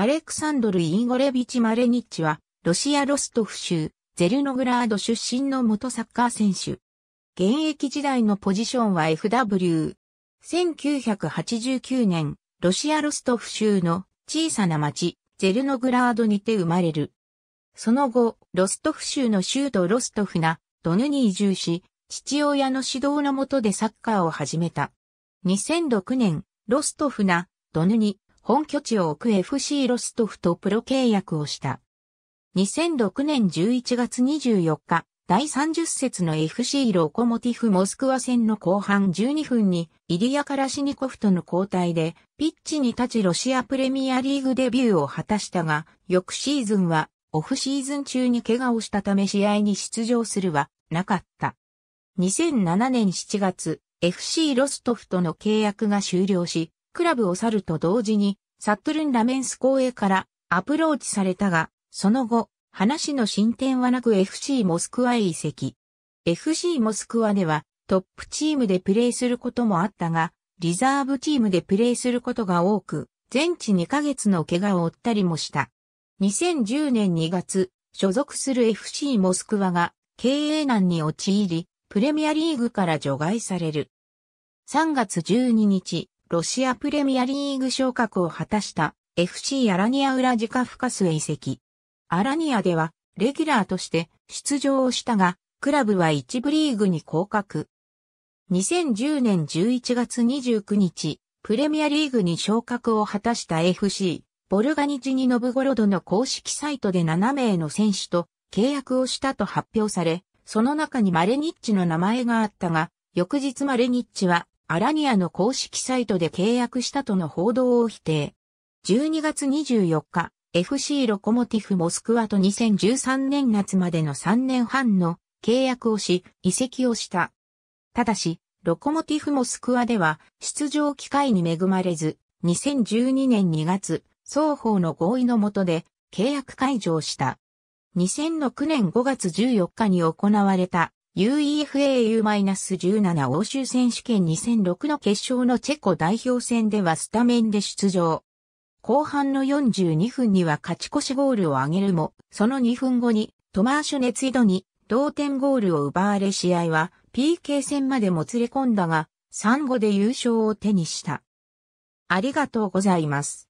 アレクサンドル・インゴレビチ・マレニッチは、ロシア・ロストフ州、ゼルノグラード出身の元サッカー選手。現役時代のポジションは FW。1989年、ロシア・ロストフ州の小さな町、ゼルノグラードにて生まれる。その後、ロストフ州の州都ロストフな、ドヌに移住し、父親の指導のもとでサッカーを始めた。2006年、ロストフな、ドヌに、本拠地を置く FC ロストフとプロ契約をした。2006年11月24日、第30節の FC ロコモティフモスクワ戦の後半12分に、イリア・カラシニコフとの交代で、ピッチに立ちロシアプレミアリーグデビューを果たしたが、翌シーズンは、オフシーズン中に怪我をしたため試合に出場するは、なかった。2007年7月、FC ロストフとの契約が終了し、クラブを去ると同時に、サットルン・ラメンス公営からアプローチされたが、その後、話の進展はなく FC モスクワへ移籍。FC モスクワではトップチームでプレーすることもあったが、リザーブチームでプレーすることが多く、全治2ヶ月の怪我を負ったりもした。2010年2月、所属する FC モスクワが経営難に陥り、プレミアリーグから除外される。3月12日、ロシアプレミアリーグ昇格を果たした FC アラニアウラジカフカスへ移籍。アラニアではレギュラーとして出場をしたが、クラブは一部リーグに降格。2010年11月29日、プレミアリーグに昇格を果たした FC、ボルガニジニノブゴロドの公式サイトで7名の選手と契約をしたと発表され、その中にマレニッチの名前があったが、翌日マレニッチはアラニアの公式サイトで契約したとの報道を否定。12月24日、FC ロコモティフモスクワと2013年夏までの3年半の契約をし、移籍をした。ただし、ロコモティフモスクワでは出場機会に恵まれず、2012年2月、双方の合意の下で契約解除をした。2006年5月14日に行われた UEFAU-17 欧州選手権2006の決勝のチェコ代表戦ではスタメンで出場。後半の42分には勝ち越しゴールを挙げるも、その2分後にトマーシュ・ネツイドに同点ゴールを奪われ試合は PK 戦までもつれ込んだが、3 5で優勝を手にした。ありがとうございます。